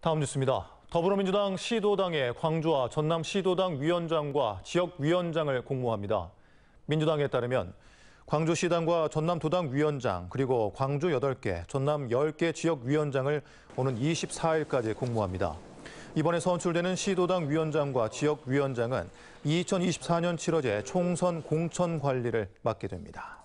다음 뉴스입니다. 더불어민주당 시도당의 광주와 전남 시도당 위원장과 지역위원장을 공모합니다. 민주당에 따르면 광주시당과 전남도당 위원장 그리고 광주 8개, 전남 10개 지역위원장을 오는 24일까지 공모합니다. 이번에 선출되는 시도당 위원장과 지역위원장은 2024년 치러제 총선 공천 관리를 맡게 됩니다.